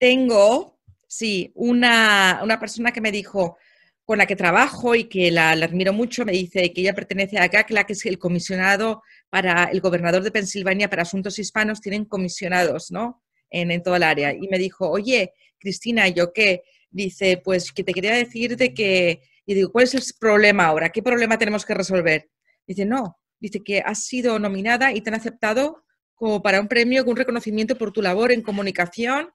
Tengo, sí, una, persona que me dijo, con la que trabajo y que la, admiro mucho, me dice que ella pertenece a GACLA, que es el comisionado para el gobernador de Pensilvania para asuntos hispanos, tienen comisionados, ¿no? En, toda el área. Y me dijo, oye, Cristina, ¿yo qué? Dice, pues que te quería decir de que, y digo, ¿cuál es el problema ahora? ¿Qué problema tenemos que resolver? Dice, no, dice que has sido nominada y te han aceptado como para un premio, un reconocimiento por tu labor en comunicación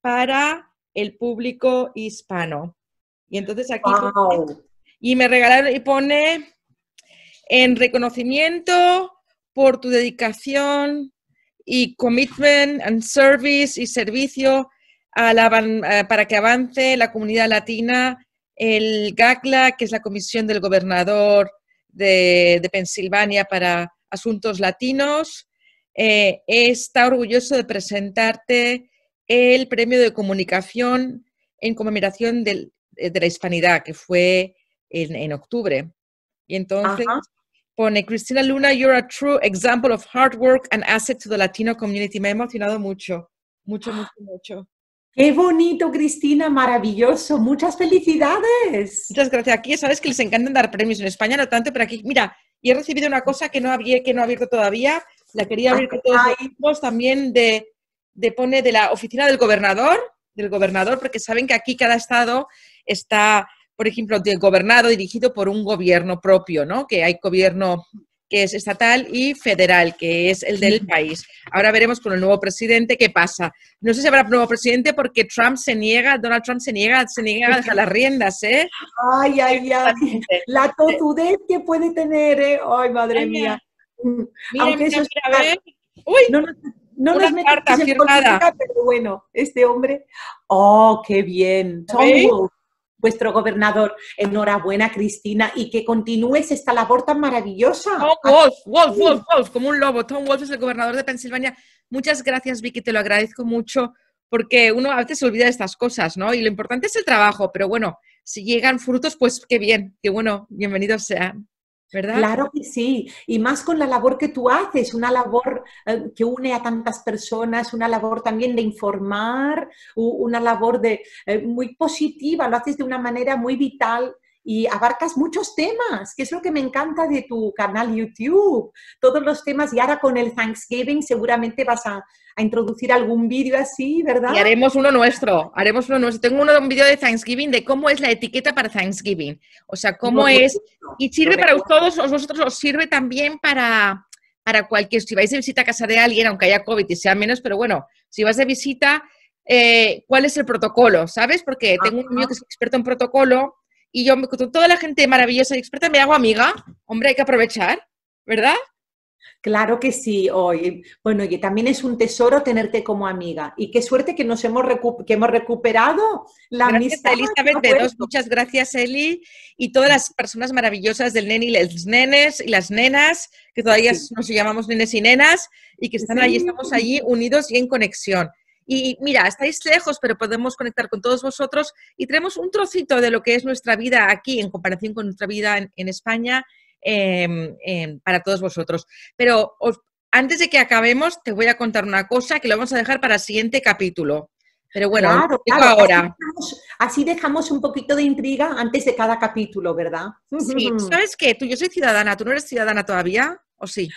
para el público hispano. Y entonces aquí... Y me regalaron, y pone en reconocimiento por tu dedicación y commitment and service y servicio eh, para que avance la comunidad latina, el GACLA, que es la comisión del gobernador de, Pensilvania para asuntos latinos, eh, está orgulloso de presentarte el premio de comunicación en conmemoración eh, de la hispanidad, que fue en, octubre. Y entonces pone, Cristina Luna, you're a true example of hard work and asset to the Latino community. Me ha emocionado mucho, mucho, ¡Ah! mucho, mucho. Qué bonito, Cristina, maravilloso. Muchas felicidades. Muchas gracias. Aquí sabes que les encanta dar premios en España, no tanto, pero aquí, mira, y he recibido una cosa que no, había, que no ha abierto todavía. La quería abrir con todos también de de, pone de la oficina del gobernador, del gobernador, porque saben que aquí cada estado está, por ejemplo, gobernado, dirigido por un gobierno propio, ¿no? Que hay gobierno que es estatal y federal, que es el del país. Ahora veremos con el nuevo presidente qué pasa. No sé si habrá nuevo presidente porque Trump se niega, Donald Trump se niega, se niega a las riendas, ¿eh? Ay, ay, ay. La totudez que puede tener, ¿eh? Ay, madre mía. Aunque a Uy. no, no nos carta en pero bueno, este hombre, oh, qué bien, Tom Wolf, vuestro gobernador, enhorabuena Cristina, y que continúes esta labor tan maravillosa. Tom Wolf, Wolf, Wolf, Wolf, como un lobo, Tom Wolf es el gobernador de Pensilvania. Muchas gracias Vicky, te lo agradezco mucho, porque uno a veces se olvida de estas cosas, ¿no? Y lo importante es el trabajo, pero bueno, si llegan frutos, pues qué bien, qué bueno, bienvenidos sean. Claro que sí, y más con la labor que tú haces, una labor eh, que une a tantas personas, una labor también de informar, una labor de, eh, muy positiva, lo haces de una manera muy vital y abarcas muchos temas, que es lo que me encanta de tu canal YouTube. Todos los temas, y ahora con el Thanksgiving seguramente vas a, introducir algún vídeo así, ¿verdad? Y haremos uno nuestro, haremos uno nuestro. Tengo uno, un vídeo de Thanksgiving de cómo es la etiqueta para Thanksgiving. O sea, cómo es. y sirve para todos, vosotros os sirve también para, para cualquier. Si vais de visita a casa de alguien, aunque haya COVID y sea menos, pero bueno, si vas de visita. Eh, cuál es el protocolo, ¿sabes? Porque tengo un niño que es experto en protocolo y yo con toda la gente maravillosa y experta me hago amiga. Hombre, hay que aprovechar, ¿verdad? Claro que sí, hoy. Bueno, y también es un tesoro tenerte como amiga. Y qué suerte que nos hemos, que hemos recuperado la amistad. muchas gracias, Eli. Y todas las personas maravillosas del NENI, y los nenes y las nenas, que todavía nos llamamos nenes y nenas, y que están ahí, estamos allí unidos y en conexión. Y mira, estáis lejos, pero podemos conectar con todos vosotros y tenemos un trocito de lo que es nuestra vida aquí en comparación con nuestra vida en, España em, em, para todos vosotros. Pero antes de que acabemos, te voy a contar una cosa que lo vamos a dejar para el siguiente capítulo. Pero bueno, ahora. Así dejamos, un poquito de intriga antes de cada capítulo, ¿verdad? Sí, ¿sabes qué? Tú, yo soy ciudadana, ¿tú no eres ciudadana todavía? ¿O sí?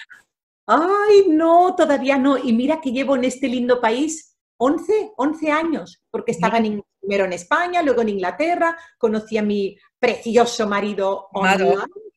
Ay, no, todavía no. Y mira que llevo en este lindo país 11, 11 años, porque estaba primero en España, luego en Inglaterra, conocí a mi precioso marido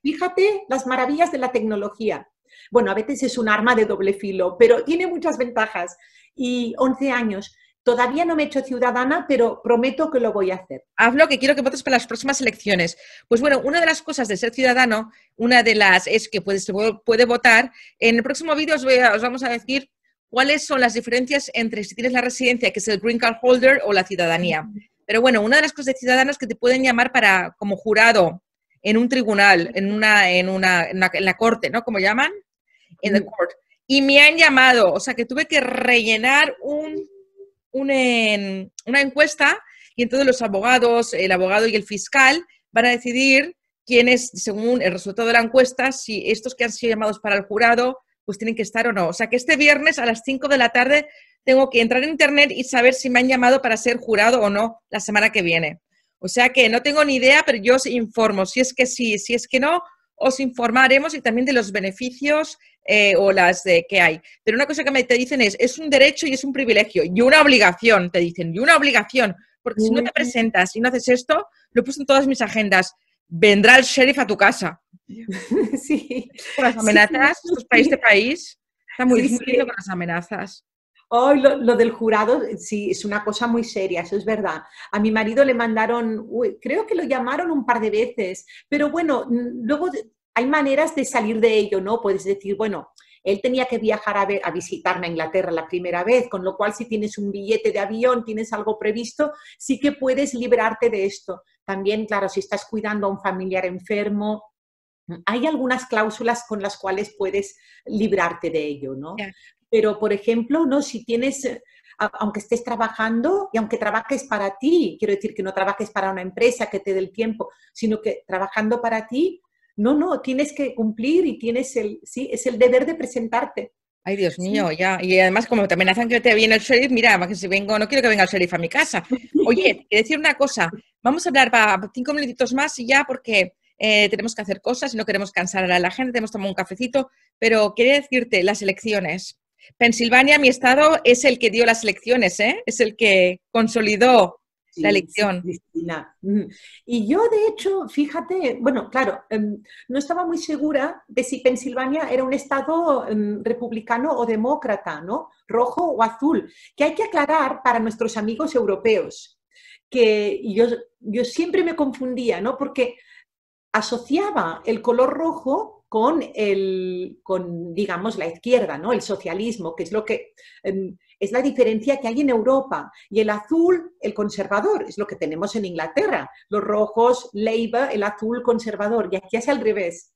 Fíjate las maravillas de la tecnología. Bueno, a veces es un arma de doble filo, pero tiene muchas ventajas. Y 11 años. Todavía no me he hecho ciudadana, pero prometo que lo voy a hacer. Hablo que quiero que votes para las próximas elecciones. Pues bueno, una de las cosas de ser ciudadano, una de las es que puedes, puede votar. En el próximo vídeo os, os vamos a decir cuáles son las diferencias entre si tienes la residencia, que es el green card holder, o la ciudadanía. Pero bueno, una de las cosas de ciudadanos que te pueden llamar para como jurado en un tribunal, en una, en una, en, la corte, ¿no? Como llaman, en la mm. court. Y me han llamado, o sea que tuve que rellenar un, un en, una encuesta y entonces los abogados, el abogado y el fiscal van a decidir quiénes, según el resultado de la encuesta, si estos que han sido llamados para el jurado pues tienen que estar o no. O sea, que este viernes a las 5 de la tarde tengo que entrar en internet y saber si me han llamado para ser jurado o no la semana que viene. O sea que no tengo ni idea, pero yo os informo. Si es que sí, si es que no, os informaremos y también de los beneficios eh, o las de que hay. Pero una cosa que me te dicen es, es un derecho y es un privilegio y una obligación, te dicen, y una obligación, porque si no te presentas y no haces esto, lo he en todas mis agendas, vendrá el sheriff a tu casa. Sí. Con las amenazas, país de país, está muy, muy con las amenazas. Oh, lo, del jurado, sí, es una cosa muy seria, eso es verdad. A mi marido le mandaron, creo que lo llamaron un par de veces, pero bueno, luego hay maneras de salir de ello, ¿no? Puedes decir, bueno, él tenía que viajar a, a visitarme a Inglaterra la primera vez, con lo cual si tienes un billete de avión, tienes algo previsto, sí que puedes librarte de esto. También, claro, si estás cuidando a un familiar enfermo, hay algunas cláusulas con las cuales puedes librarte de ello, ¿no? Pero, por ejemplo, ¿no? si tienes, eh, aunque estés trabajando y aunque trabajes para ti, quiero decir que no trabajes para una empresa que te dé el tiempo, sino que trabajando para ti, no, no, tienes que cumplir y tienes el, sí, es el deber de presentarte. Ay, Dios mío, ya. Y además, como te amenazan que te viene el sheriff, mira, más que si vengo, no quiero que venga el sheriff a mi casa. Oye, decir una cosa, vamos a hablar para cinco minutitos más y ya, porque eh, tenemos que hacer cosas y no queremos cansar a la gente, hemos tomado un cafecito, pero quería decirte las elecciones. Pensilvania, mi estado, es el que dio las elecciones, ¿eh? es el que consolidó la elección. Y yo, de hecho, fíjate, bueno, claro, em, no estaba muy segura de si Pensilvania era un estado em, republicano o demócrata, ¿no? Rojo o azul, que hay que aclarar para nuestros amigos europeos, que yo, yo siempre me confundía, ¿no? Porque asociaba el color rojo con, el, con digamos, la izquierda, ¿no? el socialismo, que es lo que em, es la diferencia que hay en Europa. Y el azul, el conservador, es lo que tenemos en Inglaterra. Los rojos, Labour, el azul conservador. Y aquí es al revés.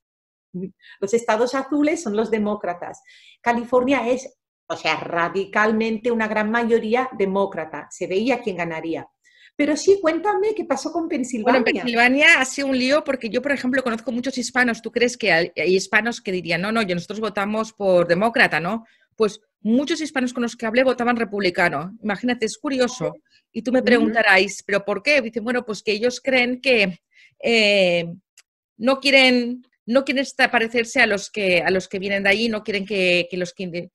Los estados azules son los demócratas. California es, o sea, radicalmente una gran mayoría demócrata. Se veía quién ganaría. Pero sí, cuéntame qué pasó con Pensilvania. Bueno, Pensilvania ha sido un lío porque yo, por ejemplo, conozco muchos hispanos. ¿Tú crees que hay hispanos que dirían, no, no, yo nosotros votamos por demócrata, ¿no? Pues muchos hispanos con los que hablé votaban republicano. Imagínate, es curioso. Y tú me preguntarás, ¿pero por qué? Dicen, bueno, pues que ellos creen que eh, no quieren no quieren parecerse a los que a los que vienen de ahí, no quieren que, los que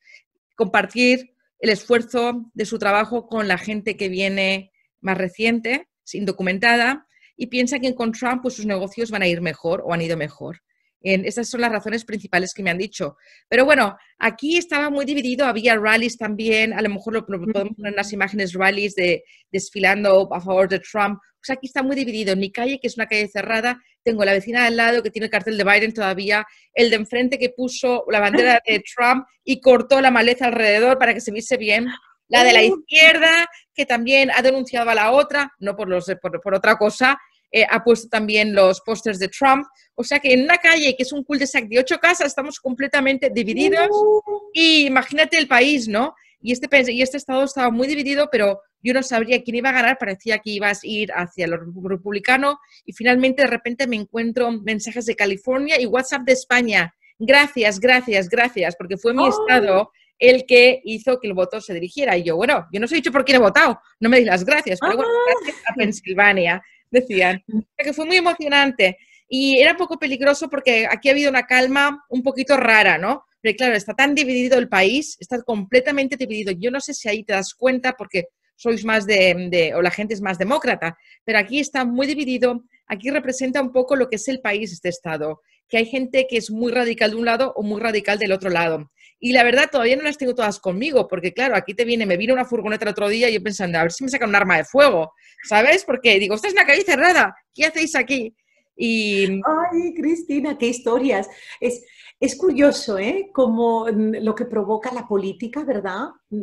compartir el esfuerzo de su trabajo con la gente que viene más reciente, indocumentada, y piensa que con Trump pues, sus negocios van a ir mejor o han ido mejor. En, esas son las razones principales que me han dicho. Pero bueno, aquí estaba muy dividido, había rallies también, a lo mejor podemos poner unas las imágenes rallies de desfilando a favor de Trump. O aquí está muy dividido. En mi calle, que es una calle cerrada, tengo la vecina de al lado que tiene el cartel de Biden todavía, el de enfrente que puso la bandera de Trump y cortó la maleza alrededor para que se viese bien la de la uh. izquierda, que también ha denunciado a la otra, no por, los, por, otra cosa, eh, ha puesto también los pósters de Trump. O sea que en una calle que es un cul-de-sac de ocho casas estamos completamente divididos. Uh. Y imagínate el país, ¿no? Y este, y este estado estaba muy dividido, pero yo no sabría quién iba a ganar, parecía que ibas a ir hacia lo republicano. Y finalmente, de repente, me encuentro mensajes de California y WhatsApp de España. Gracias, gracias, gracias, porque fue mi oh. estado el que hizo que el voto se dirigiera. Y yo, bueno, yo no sé dicho por quién he votado, no me di las gracias, pero bueno, ah. gracias a Pensilvania, decían. Que fue muy emocionante. Y era un poco peligroso porque aquí ha habido una calma un poquito rara, ¿no? Pero claro, está tan dividido el país, está completamente dividido. Yo no sé si ahí te das cuenta porque sois más de, o la gente es más demócrata, pero aquí está muy dividido, aquí representa un poco lo que es el país, este estado, que hay gente que es muy radical de un lado o muy radical del otro lado. Y la verdad, todavía no las tengo todas conmigo, porque claro, aquí te viene, me viene una furgoneta el otro día y yo pensando, a ver si me sacan un arma de fuego, ¿sabes? Porque digo, esta es una calle cerrada, ¿qué hacéis aquí? Y... Ay, Cristina, qué historias. Es, es curioso, ¿eh? Como mm, lo que provoca la política, ¿verdad? Mm,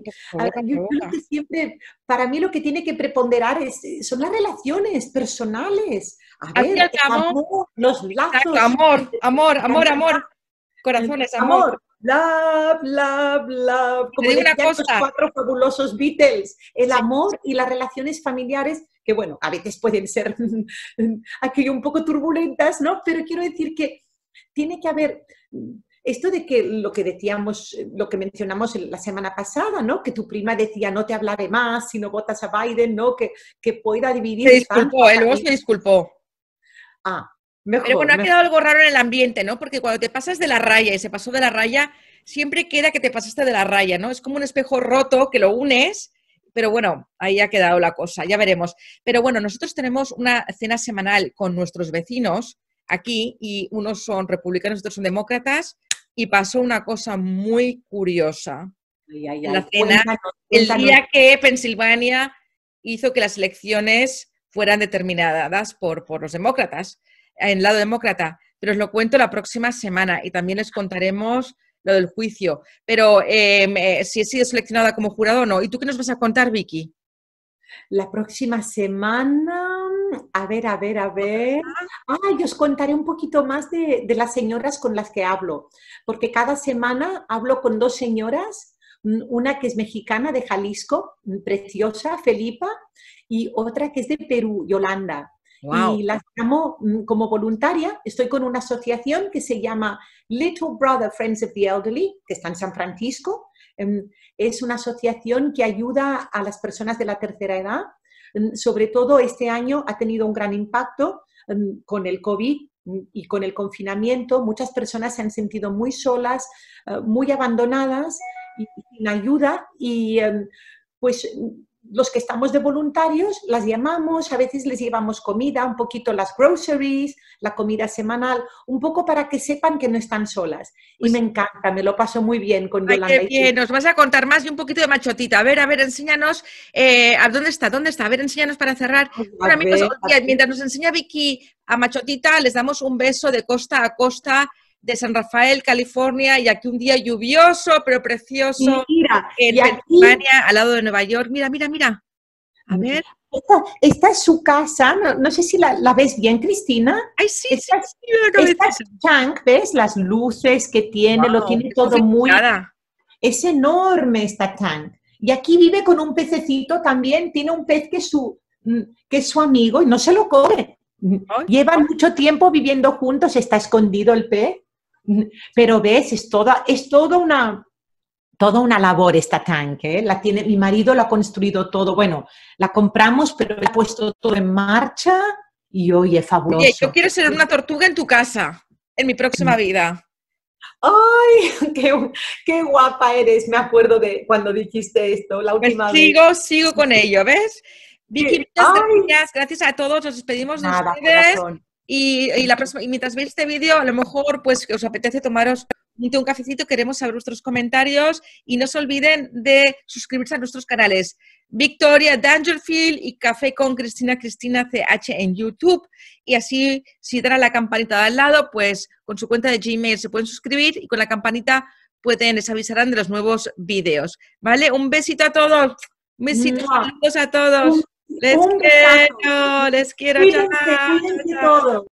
yo creo que siempre, para mí lo que tiene que preponderar es, son las relaciones personales. A ver, amor, amor, los lazos. Amor, amor, amor, amor. Corazones, amor bla, bla, bla. Como decían los cuatro fabulosos Beatles, el amor y las relaciones familiares, que bueno, a veces pueden ser aquí un poco turbulentas, ¿no? Pero quiero decir que tiene que haber mm, esto de que lo que decíamos, lo que mencionamos la semana pasada, ¿no? Que tu prima decía, no te hablaré más si no votas a Biden, ¿no? Que, pueda dividir. Se disculpó, él luego se disculpó. Ah, pero bueno, ha quedado algo raro en el ambiente, ¿no? Porque cuando te pasas de la raya y se pasó de la raya, siempre queda que te pasaste de la raya, ¿no? Es como un espejo roto que lo unes pero bueno, ahí ha quedado la cosa, ya veremos. Pero bueno, nosotros tenemos una cena semanal con nuestros vecinos aquí y unos son republicanos, otros son demócratas y pasó una cosa muy curiosa. La cena, el día que Pensilvania hizo que las elecciones fueran determinadas por, por los demócratas en lado demócrata, pero os lo cuento la próxima semana y también les contaremos lo del juicio. Pero em, eh, si he sido seleccionada como jurado o no. ¿Y tú qué nos vas a contar, Vicky? La próxima semana, a ver, a ver, a ver. Ah, os contaré un poquito más de, de las señoras con las que hablo, porque cada semana hablo con dos señoras una que es mexicana de Jalisco, preciosa, Felipa, y otra que es de Perú, Yolanda. Y las llamo mm, como voluntaria. Estoy con una asociación que se llama Little Brother Friends of the Elderly, que está en San Francisco. Em, es una asociación que ayuda a las personas de la tercera edad. Em, sobre todo este año ha tenido un gran impacto em, con el COVID mm, y con el confinamiento. Muchas personas se han sentido muy solas, eh, muy abandonadas y sin ayuda. Y pues los que estamos de voluntarios las llamamos, a veces les llevamos comida, un poquito las groceries, la comida semanal, un poco para que sepan que no están solas. Y pues me encanta, me lo paso muy bien con Yolanda. Qué nos vas a contar más y un poquito de machotita. A ver, a ver, enséñanos, eh, ¿a dónde está? ¿Dónde está? A ver, enséñanos para cerrar. mientras nos enseña Vicky a machotita, les damos un beso de costa a costa de San Rafael, California, y aquí un día lluvioso, pero precioso, mira, en Pensilvania, al lado de Nueva York. Mira, mira, mira. A ver. Esta, es su casa, no, sé si la, ves bien, Cristina. Ay, sí, esta, sí, esta es tank, ¿ves? Las luces que tiene, lo tiene todo muy... Es enorme esta tank. Y aquí vive con un pececito también, tiene un pez que es su, mm, que es su amigo y no se lo come. Lleva mucho tiempo viviendo juntos, está escondido el pez pero ves, es toda, es toda una, toda una labor esta tanque. ¿eh? La tiene, mi marido lo ha construido todo. Bueno, la compramos, pero he puesto todo en marcha y hoy es fabuloso. Oye, yo quiero ser una tortuga en tu casa, en mi próxima mm. vida. ¡Ay, qué, guapa eres! Me acuerdo de cuando dijiste esto la pues última vez. Sigo, sigo con ello, ¿ves? gracias, gracias a todos, nos despedimos y, la próxima, y mientras veis este vídeo, a lo mejor pues os apetece tomaros un cafecito, queremos saber vuestros comentarios y no se olviden de suscribirse a nuestros canales Victoria Dangerfield y Café con Cristina Cristina CH en YouTube. Y así, si dan a la campanita de al lado, pues con su cuenta de Gmail se pueden suscribir y con la campanita pueden, les avisarán de los nuevos vídeos. ¿Vale? Un besito a todos. Un besito a todos. Les Un quiero, les quiero. Cuídense, chao, cuídense chao. Todo.